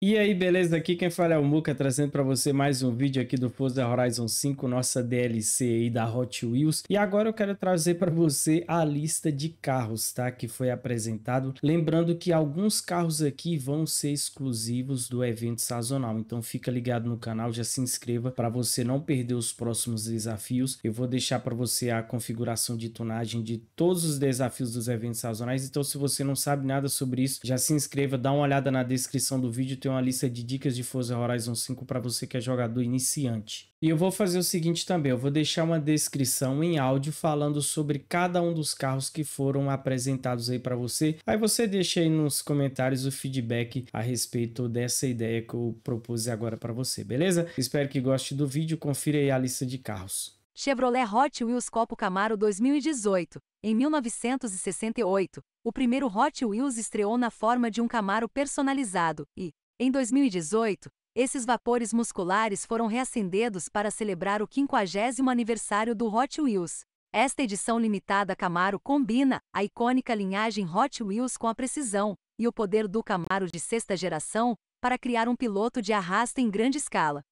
E aí, beleza? Aqui quem fala é o Muca, trazendo para você mais um vídeo aqui do Forza Horizon 5, nossa DLC aí da Hot Wheels. E agora eu quero trazer para você a lista de carros, tá? Que foi apresentado. Lembrando que alguns carros aqui vão ser exclusivos do evento sazonal. Então fica ligado no canal, já se inscreva para você não perder os próximos desafios. Eu vou deixar para você a configuração de tunagem de todos os desafios dos eventos sazonais. Então se você não sabe nada sobre isso, já se inscreva, dá uma olhada na descrição do vídeo, tem uma lista de dicas de Forza Horizon 5 para você que é jogador iniciante. E eu vou fazer o seguinte também, eu vou deixar uma descrição em áudio falando sobre cada um dos carros que foram apresentados aí para você. Aí você deixa aí nos comentários o feedback a respeito dessa ideia que eu propus agora para você, beleza? Espero que goste do vídeo, confira aí a lista de carros. Chevrolet Hot Wheels Copo Camaro 2018. Em 1968, o primeiro Hot Wheels estreou na forma de um Camaro personalizado e, em 2018, esses vapores musculares foram reacendidos para celebrar o 50 aniversário do Hot Wheels. Esta edição limitada Camaro combina a icônica linhagem Hot Wheels com a precisão e o poder do Camaro de sexta geração para criar um piloto de arrasto em grande escala.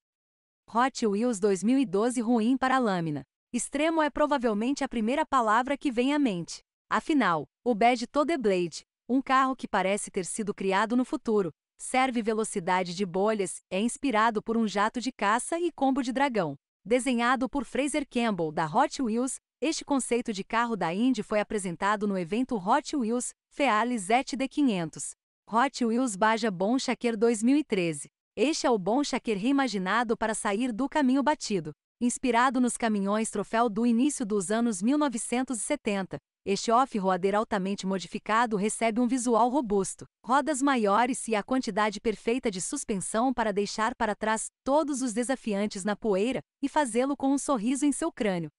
Hot Wheels 2012 ruim para a lâmina. Extremo é provavelmente a primeira palavra que vem à mente. Afinal, o Bad To The Blade, um carro que parece ter sido criado no futuro, Serve velocidade de bolhas, é inspirado por um jato de caça e combo de dragão. Desenhado por Fraser Campbell da Hot Wheels, este conceito de carro da Indy foi apresentado no evento Hot Wheels Feales ZD500. Hot Wheels Baja Bom Shaker 2013. Este é o Bom Shaker reimaginado para sair do caminho batido. Inspirado nos caminhões troféu do início dos anos 1970, este off-roader altamente modificado recebe um visual robusto, rodas maiores e a quantidade perfeita de suspensão para deixar para trás todos os desafiantes na poeira e fazê-lo com um sorriso em seu crânio.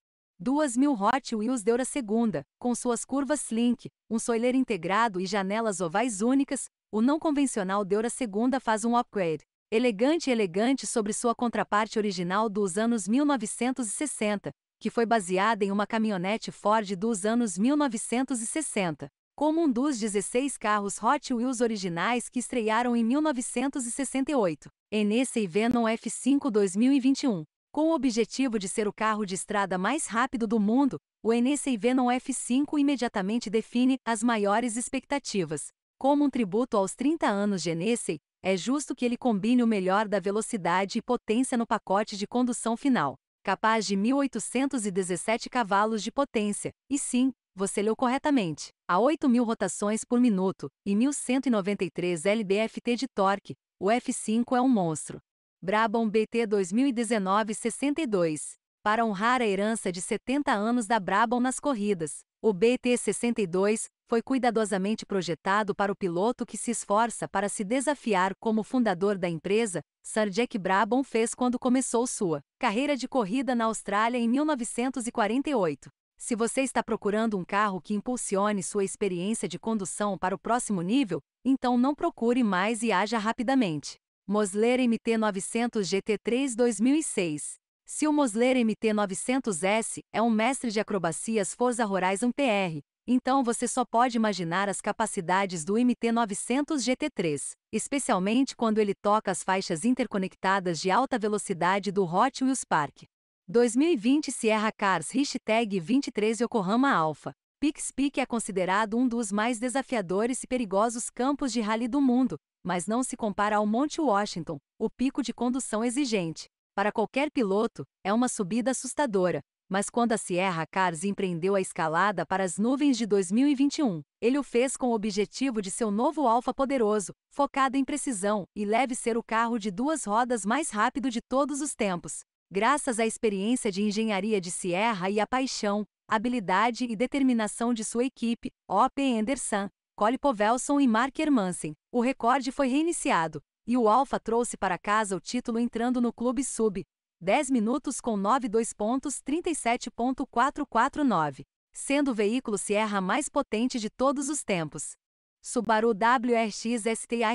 2.000 Hot Wheels deu segunda, com suas curvas slink, um soileiro integrado e janelas ovais únicas, o não convencional deu segunda faz um upgrade, elegante e elegante sobre sua contraparte original dos anos 1960, que foi baseada em uma caminhonete Ford dos anos 1960, como um dos 16 carros Hot Wheels originais que estrearam em 1968, Enessa e Venom F5 2021. Com o objetivo de ser o carro de estrada mais rápido do mundo, o Enessa Venom F5 imediatamente define as maiores expectativas. Como um tributo aos 30 anos de Enessei. É justo que ele combine o melhor da velocidade e potência no pacote de condução final, capaz de 1817 cavalos de potência, e sim, você leu corretamente, a 8.000 rotações por minuto e 1.193 lb-ft de torque, o F5 é um monstro. Brabham BT 2019-62 para honrar a herança de 70 anos da Brabham nas corridas. O BT-62, foi cuidadosamente projetado para o piloto que se esforça para se desafiar como fundador da empresa, Sir Jack Brabham fez quando começou sua carreira de corrida na Austrália em 1948. Se você está procurando um carro que impulsione sua experiência de condução para o próximo nível, então não procure mais e haja rapidamente. Mosler MT-900 GT3 2006 se o Mosler MT-900S é um mestre de acrobacias Forza Horizon PR, então você só pode imaginar as capacidades do MT-900 GT3, especialmente quando ele toca as faixas interconectadas de alta velocidade do Hot Wheels Park. 2020 Sierra Cars Hashtag 23 Yokohama Alpha. Peak é considerado um dos mais desafiadores e perigosos campos de rally do mundo, mas não se compara ao Monte Washington, o pico de condução exigente. Para qualquer piloto, é uma subida assustadora, mas quando a Sierra Cars empreendeu a escalada para as nuvens de 2021, ele o fez com o objetivo de seu novo Alfa poderoso, focado em precisão e leve ser o carro de duas rodas mais rápido de todos os tempos. Graças à experiência de engenharia de Sierra e à paixão, habilidade e determinação de sua equipe, O.P. Anderson, Cole Povelson e Mark Hermansen, o recorde foi reiniciado, e o Alfa trouxe para casa o título entrando no Clube Sub, 10 minutos com 92 pontos 37.449, sendo o veículo Sierra mais potente de todos os tempos. Subaru WRX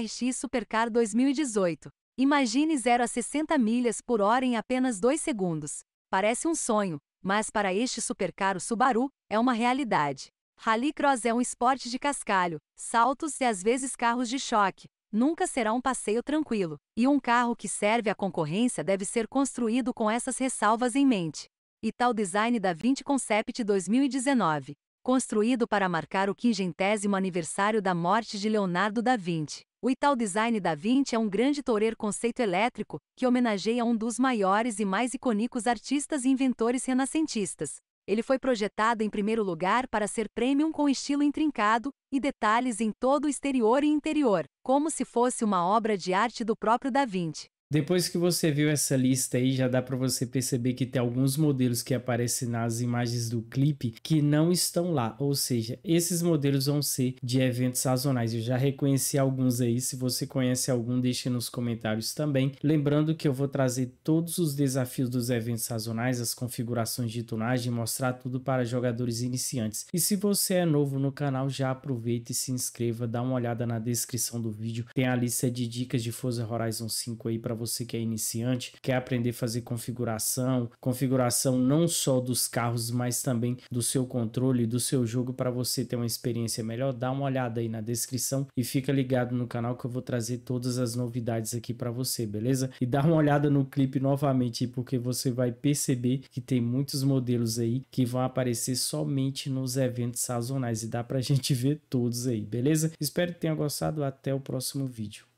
sti Supercar 2018. Imagine 0 a 60 milhas por hora em apenas 2 segundos. Parece um sonho, mas para este supercar o Subaru é uma realidade. Rallycross é um esporte de cascalho, saltos e às vezes carros de choque, nunca será um passeio tranquilo, e um carro que serve à concorrência deve ser construído com essas ressalvas em mente. E tal design da 20 Concept 2019, construído para marcar o quingentésimo aniversário da morte de Leonardo da Vinci. O Ital Design da 20 é um grande toureiro conceito elétrico que homenageia um dos maiores e mais icônicos artistas e inventores renascentistas, ele foi projetado em primeiro lugar para ser premium com estilo intrincado e detalhes em todo o exterior e interior, como se fosse uma obra de arte do próprio Da Vinci. Depois que você viu essa lista aí, já dá para você perceber que tem alguns modelos que aparecem nas imagens do clipe que não estão lá, ou seja, esses modelos vão ser de eventos sazonais. Eu já reconheci alguns aí, se você conhece algum, deixe nos comentários também. Lembrando que eu vou trazer todos os desafios dos eventos sazonais, as configurações de tunagem, mostrar tudo para jogadores iniciantes. E se você é novo no canal, já aproveita e se inscreva, dá uma olhada na descrição do vídeo, tem a lista de dicas de Forza Horizon 5 aí para você que é iniciante, quer aprender a fazer configuração, configuração não só dos carros, mas também do seu controle, do seu jogo para você ter uma experiência melhor, dá uma olhada aí na descrição e fica ligado no canal que eu vou trazer todas as novidades aqui para você, beleza? E dá uma olhada no clipe novamente porque você vai perceber que tem muitos modelos aí que vão aparecer somente nos eventos sazonais e dá para a gente ver todos aí, beleza? Espero que tenha gostado, até o próximo vídeo.